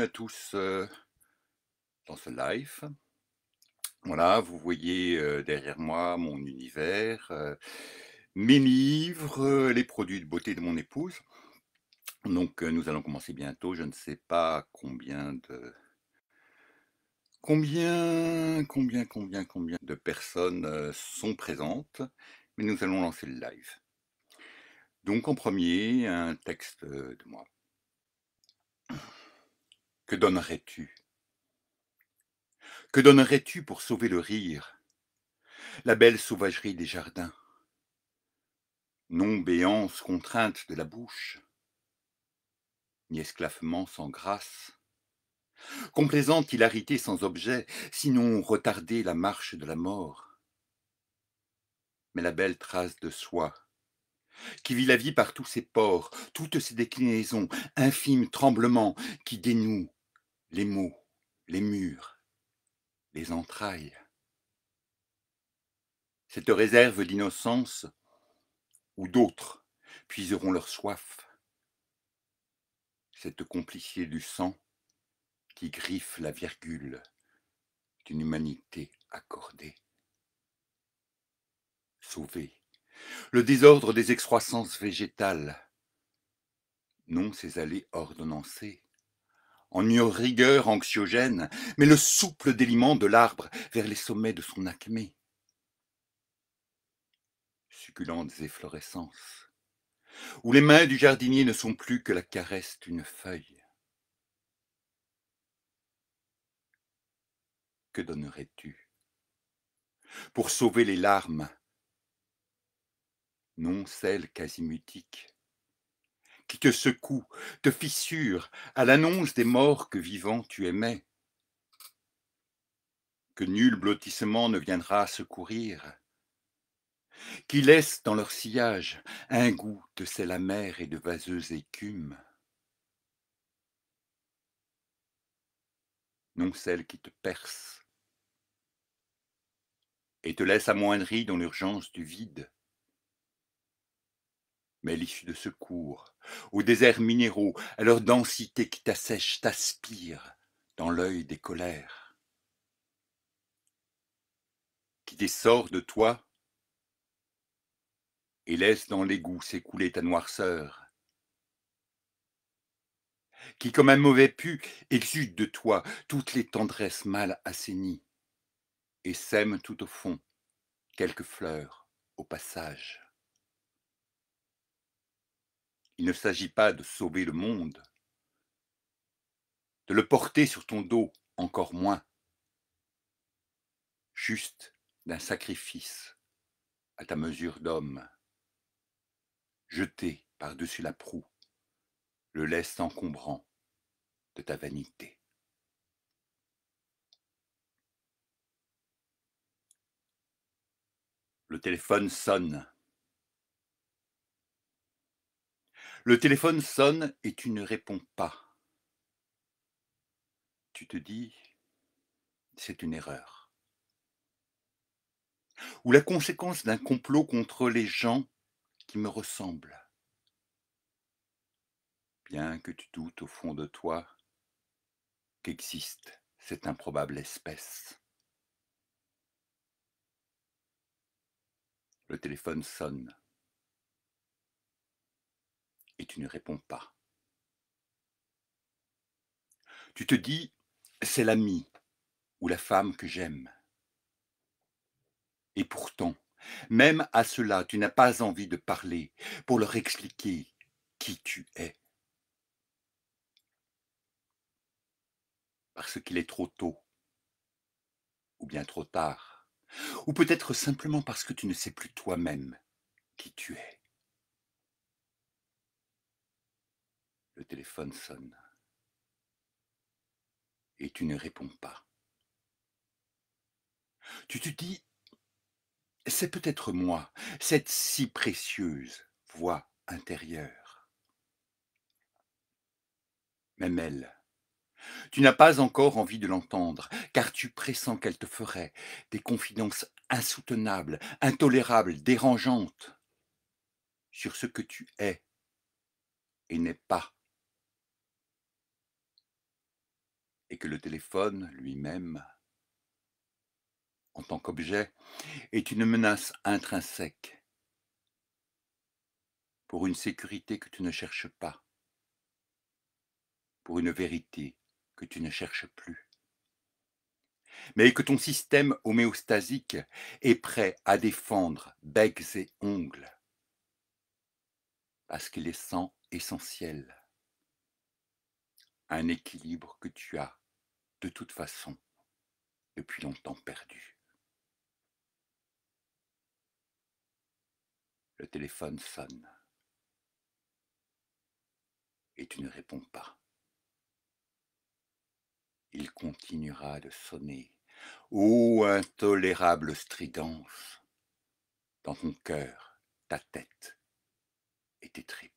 à tous euh, dans ce live. Voilà, vous voyez euh, derrière moi mon univers, euh, mes livres, les produits de beauté de mon épouse. Donc nous allons commencer bientôt. Je ne sais pas combien de combien combien combien combien de personnes sont présentes, mais nous allons lancer le live. Donc en premier, un texte de moi. Que donnerais-tu Que donnerais-tu pour sauver le rire, la belle sauvagerie des jardins Non béance contrainte de la bouche, ni esclavement sans grâce, complaisante hilarité sans objet, sinon retarder la marche de la mort. Mais la belle trace de soi, qui vit la vie par tous ses ports, toutes ses déclinaisons, infime tremblement qui dénouent les mots, les murs, les entrailles. Cette réserve d'innocence où d'autres puiseront leur soif, cette complicité du sang qui griffe la virgule d'une humanité accordée. Sauver le désordre des excroissances végétales, non ces allées ordonnancées, en une rigueur anxiogène, mais le souple déliment de l'arbre vers les sommets de son acmé. Succulentes efflorescences, où les mains du jardinier ne sont plus que la caresse d'une feuille. Que donnerais-tu pour sauver les larmes, non celles quasi mutiques qui te secoue, te fissure à l'annonce des morts que vivant tu aimais. Que nul blottissement ne viendra secourir, qui laisse dans leur sillage un goût de sel amer et de vaseuse écume. Non celle qui te perce et te laisse amoindri dans l'urgence du vide mais l'issue de secours, aux déserts minéraux, à leur densité qui t'assèche, t'aspire dans l'œil des colères, qui dessort de toi et laisse dans l'égout s'écouler ta noirceur, qui, comme un mauvais pu, exude de toi toutes les tendresses mal assainies et sème tout au fond quelques fleurs au passage. Il ne s'agit pas de sauver le monde, de le porter sur ton dos encore moins, juste d'un sacrifice à ta mesure d'homme, jeté par-dessus la proue, le laisse encombrant de ta vanité. Le téléphone sonne. Le téléphone sonne et tu ne réponds pas. Tu te dis, c'est une erreur. Ou la conséquence d'un complot contre les gens qui me ressemblent. Bien que tu doutes au fond de toi qu'existe cette improbable espèce. Le téléphone sonne ne réponds pas. Tu te dis, c'est l'ami ou la femme que j'aime. Et pourtant, même à cela, tu n'as pas envie de parler pour leur expliquer qui tu es. Parce qu'il est trop tôt, ou bien trop tard, ou peut-être simplement parce que tu ne sais plus toi-même qui tu es. Le téléphone sonne. Et tu ne réponds pas. Tu te dis, c'est peut-être moi, cette si précieuse voix intérieure. Même elle, tu n'as pas encore envie de l'entendre, car tu pressens qu'elle te ferait des confidences insoutenables, intolérables, dérangeantes sur ce que tu es et n'es pas. et que le téléphone lui-même, en tant qu'objet, est une menace intrinsèque pour une sécurité que tu ne cherches pas, pour une vérité que tu ne cherches plus, mais que ton système homéostasique est prêt à défendre becs et ongles, parce qu'il est sans essentiel, un équilibre que tu as de toute façon depuis longtemps perdu. Le téléphone sonne et tu ne réponds pas. Il continuera de sonner. Ô intolérable stridence dans ton cœur, ta tête et tes tripes.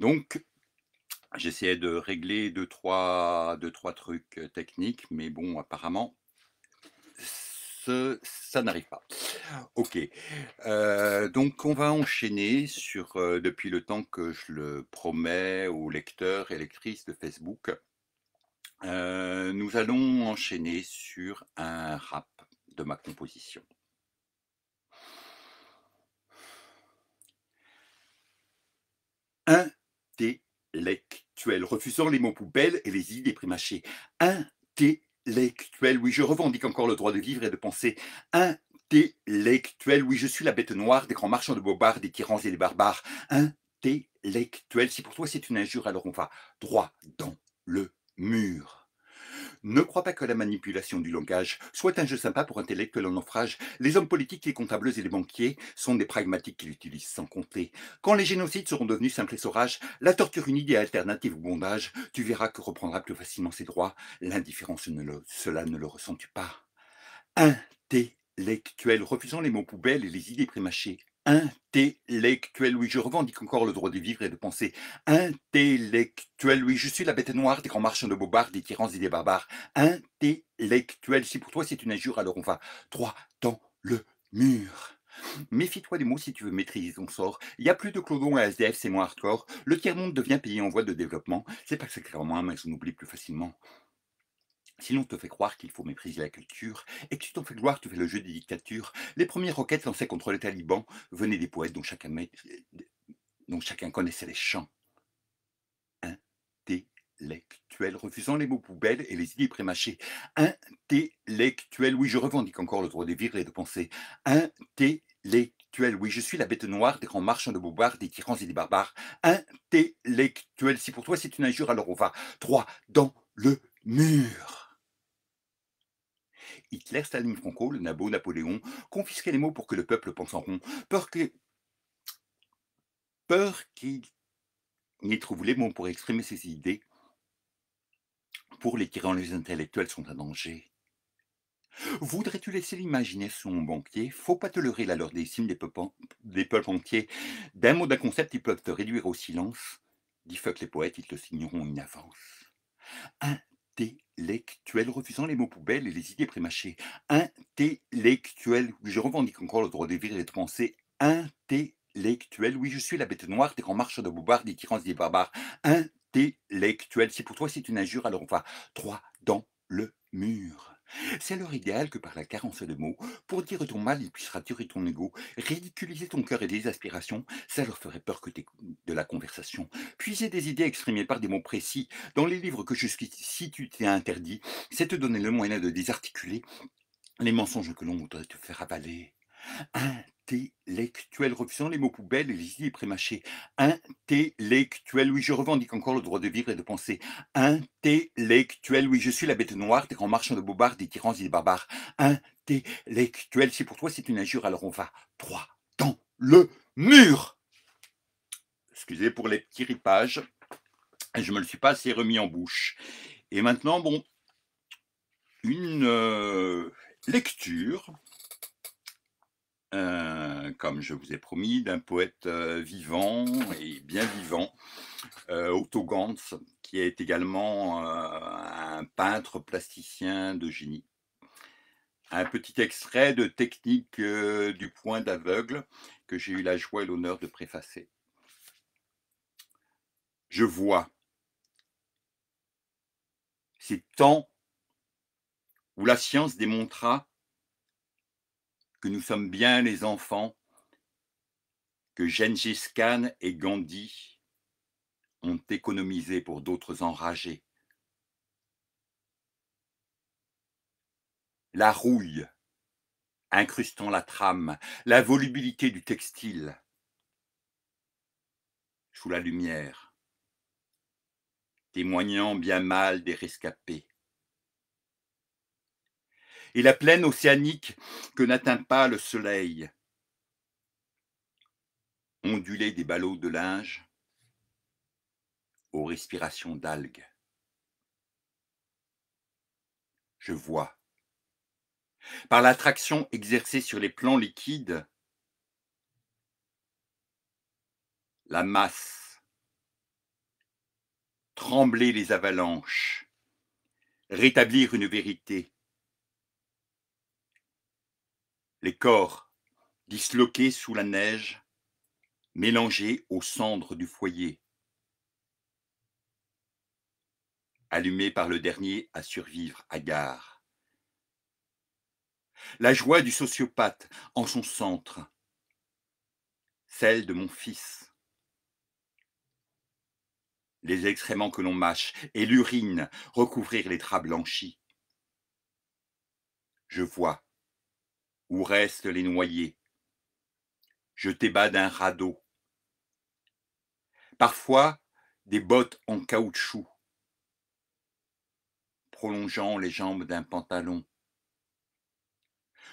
Donc, j'essayais de régler deux trois, trois trucs techniques, mais bon, apparemment, ça n'arrive pas. Ok. donc, on va enchaîner sur, depuis le temps que je le promets aux lecteurs et lectrices de Facebook, nous allons enchaîner sur un rap de ma composition. Un intellectuel, refusant les mots poubelles et les idées primachées. Intellectuel, oui, je revendique encore le droit de vivre et de penser. Intellectuel, oui, je suis la bête noire des grands marchands de bobards, des tyrans et des barbares. Intellectuel, si pour toi c'est une injure, alors on va droit dans le mur. Ne crois pas que la manipulation du langage soit un jeu sympa pour intellectuels en naufrage. Les hommes politiques, les comptables et les banquiers sont des pragmatiques qui l'utilisent sans compter. Quand les génocides seront devenus simples et la torture une idée alternative au bondage, tu verras que reprendra plus facilement ses droits. L'indifférence, cela ne le ressens tu pas Intellectuel, refusant les mots poubelles et les idées prémâchées, intellectuel. Oui, je revendique encore le droit de vivre et de penser. Intellectuel. Oui, je suis la bête noire des grands marchands de bobards, des tyrans et des barbares. Intellectuel. Si pour toi c'est une injure, alors on va droit dans le mur. Méfie-toi des mots si tu veux maîtriser ton sort. Il n'y a plus de clodons à SDF, c'est moins hardcore. Le tiers-monde devient pays en voie de développement. C'est pas que vraiment un, mais on oublie plus facilement. Si l'on te fait croire qu'il faut mépriser la culture et que tu t'en fais gloire, tu fais le jeu des dictatures, les premières roquettes lancées contre les talibans venaient des poètes dont chacun, dont chacun connaissait les chants. Intellectuel, refusant les mots poubelles et les idées prémâchées. Intellectuel, oui, je revendique encore le droit de vivre et de penser. Intellectuel oui, je suis la bête noire des grands marchands de bobards, des tyrans et des barbares. Intellectuel, si pour toi c'est une injure, alors on va droit dans le mur. Hitler, Staline, Franco, le Nabo, Napoléon, confisquer les mots pour que le peuple pense en rond, peur que... Peur qu'il n'y trouve les mots pour exprimer ses idées. Pour les tyrans, les intellectuels sont un danger. Voudrais-tu laisser l'imagination banquier Faut pas te leurrer la leur des cimes des peuples, des entiers. D'un mot, d'un concept, ils peuvent te réduire au silence. Dis fuck les poètes, ils te signeront une avance intellectuel, refusant les mots poubelles et les idées prémâchées. Intellectuel, je revendique encore le droit de vivre et de penser. Intellectuel, oui, je suis la bête noire des grands marches de Boubard, des tyrans, des barbares. Intellectuel, si pour toi c'est une injure, alors on va trois dans le mur. C'est alors idéal que par la carence de mots, pour dire ton mal, il puisse raturer ton ego, ridiculiser ton cœur et tes aspirations, ça leur ferait peur que de la conversation. Puiser des idées exprimées par des mots précis dans les livres que jusqu'ici tu t'es interdit, c'est te donner le moyen de désarticuler les mensonges que l'on voudrait te faire avaler intellectuel, refusant les mots poubelles et les idées prémâchées. Intellectuel, oui, je revendique encore le droit de vivre et de penser. Intellectuel, oui, je suis la bête noire des grands marchands de bobards, des tyrans et des barbares. Intellectuel, si pour toi c'est une injure, alors on va trois dans le mur. Excusez pour les petits ripages, je ne me le suis pas assez remis en bouche. Et maintenant, bon, une euh, lecture euh, comme je vous ai promis, d'un poète euh, vivant et bien vivant, euh, Otto Gantz, qui est également un peintre plasticien de génie. Un petit extrait de Technique du point d'aveugle que j'ai eu la joie et l'honneur de préfacer. Je vois ces temps où la science démontra que nous sommes bien les enfants que Gengis Khan et Gandhi ont économisé pour d'autres enragés. La rouille incrustant la trame, la volubilité du textile sous la lumière, témoignant bien mal des rescapés et la plaine océanique que n'atteint pas le soleil. Onduler des ballots de linge aux respirations d'algues. Je vois. Par l'attraction exercée sur les plans liquides, la masse, trembler les avalanches, rétablir une vérité, les corps disloqués sous la neige, mélangés aux cendres du foyer, allumés par le dernier à survivre à gare. La joie du sociopathe en son centre, celle de mon fils. Les excréments que l'on mâche et l'urine recouvrir les draps blanchis. Je vois où restent les noyés. Je t'ébats d'un radeau. Parfois, des bottes en caoutchouc, prolongeant les jambes d'un pantalon.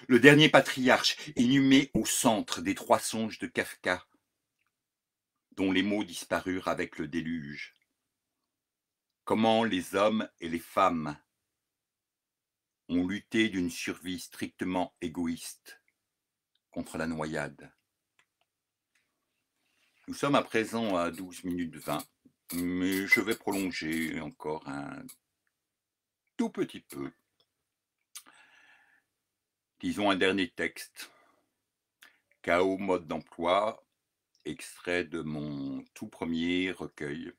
Le dernier patriarche inhumé au centre des trois songes de Kafka, dont les mots disparurent avec le déluge. Comment les hommes et les femmes ont lutté d'une survie strictement égoïste contre la noyade. Nous sommes à présent à 12 minutes 20, mais je vais prolonger encore un tout petit peu. Disons un dernier texte. Chaos mode d'emploi, extrait de mon tout premier recueil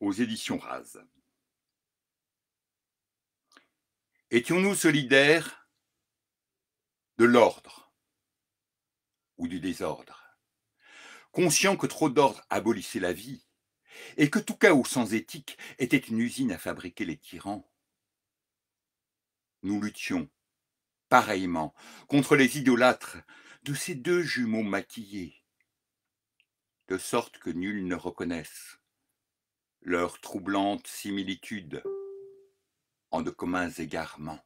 aux éditions Rase. Étions-nous solidaires de l'ordre ou du désordre Conscients que trop d'ordre abolissait la vie et que tout chaos sans éthique était une usine à fabriquer les tyrans, nous luttions pareillement contre les idolâtres de ces deux jumeaux maquillés, de sorte que nul ne reconnaisse leur troublante similitude de communs égarements.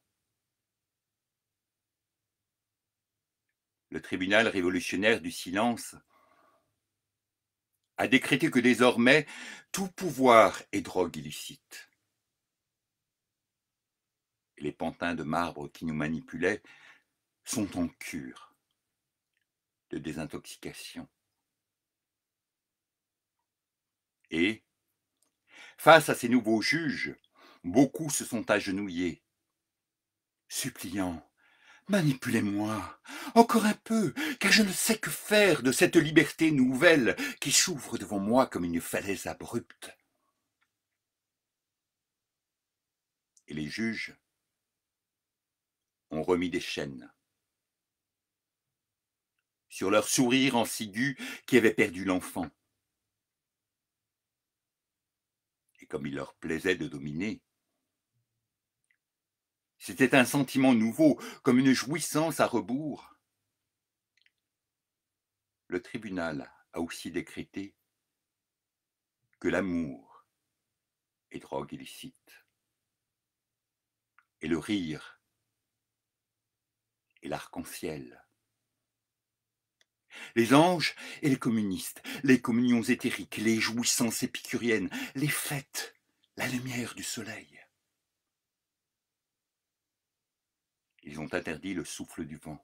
Le tribunal révolutionnaire du silence a décrété que désormais tout pouvoir est drogue illicite. Les pantins de marbre qui nous manipulaient sont en cure de désintoxication. Et, face à ces nouveaux juges, Beaucoup se sont agenouillés, suppliant. Manipulez-moi, encore un peu, car je ne sais que faire de cette liberté nouvelle qui s'ouvre devant moi comme une falaise abrupte. Et les juges ont remis des chaînes sur leur sourire assidu qui avait perdu l'enfant. Et comme il leur plaisait de dominer, c'était un sentiment nouveau, comme une jouissance à rebours. Le tribunal a aussi décrété que l'amour est drogue illicite, et le rire est l'arc-en-ciel. Les anges et les communistes, les communions éthériques, les jouissances épicuriennes, les fêtes, la lumière du soleil. Ils ont interdit le souffle du vent.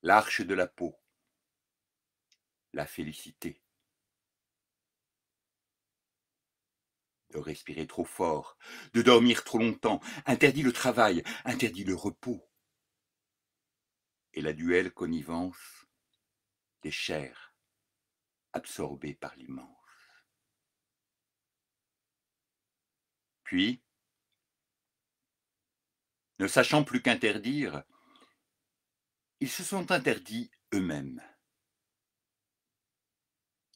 L'arche de la peau. La félicité. De respirer trop fort, de dormir trop longtemps, interdit le travail, interdit le repos. Et la duelle connivence des chairs absorbées par l'immense. Puis, ne sachant plus qu'interdire, ils se sont interdits eux-mêmes.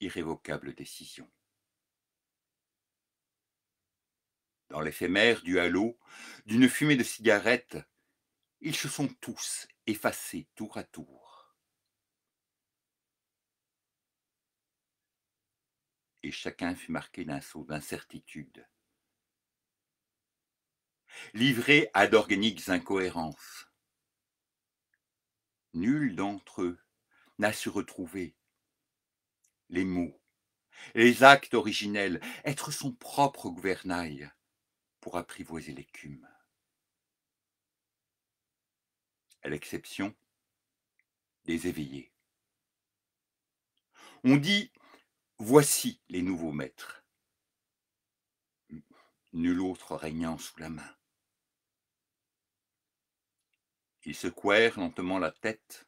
Irrévocable décision. Dans l'éphémère du halo, d'une fumée de cigarette, ils se sont tous effacés tour à tour. Et chacun fut marqué d'un saut d'incertitude livrés à d'organiques incohérences. Nul d'entre eux n'a su retrouver les mots, les actes originels, être son propre gouvernail pour apprivoiser l'écume. À l'exception des éveillés. On dit voici les nouveaux maîtres. Nul autre régnant sous la main. Ils secouèrent lentement la tête,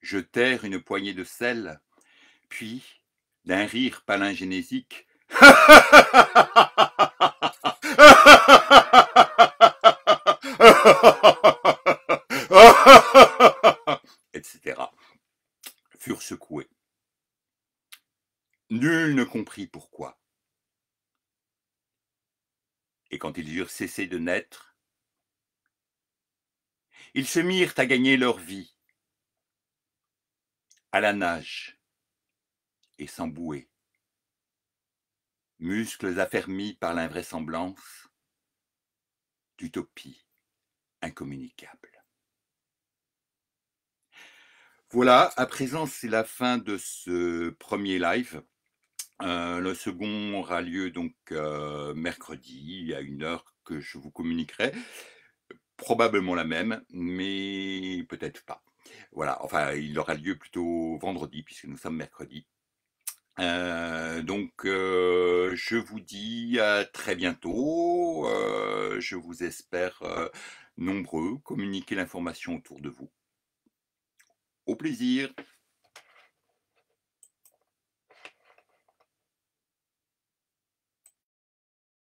jetèrent une poignée de sel, puis, d'un rire palingénésique, etc., furent secoués. Nul ne comprit pourquoi. Et quand ils eurent cessé de naître, ils se mirent à gagner leur vie à la nage et sans bouée. Muscles affermis par l'invraisemblance d'utopie incommunicable. Voilà, à présent, c'est la fin de ce premier live. Euh, le second aura lieu donc euh, mercredi à une heure que je vous communiquerai probablement la même, mais peut-être pas. Voilà, enfin, il aura lieu plutôt vendredi, puisque nous sommes mercredi. Euh, donc, euh, je vous dis à très bientôt. Euh, je vous espère nombreux. Communiquez l'information autour de vous. Au plaisir.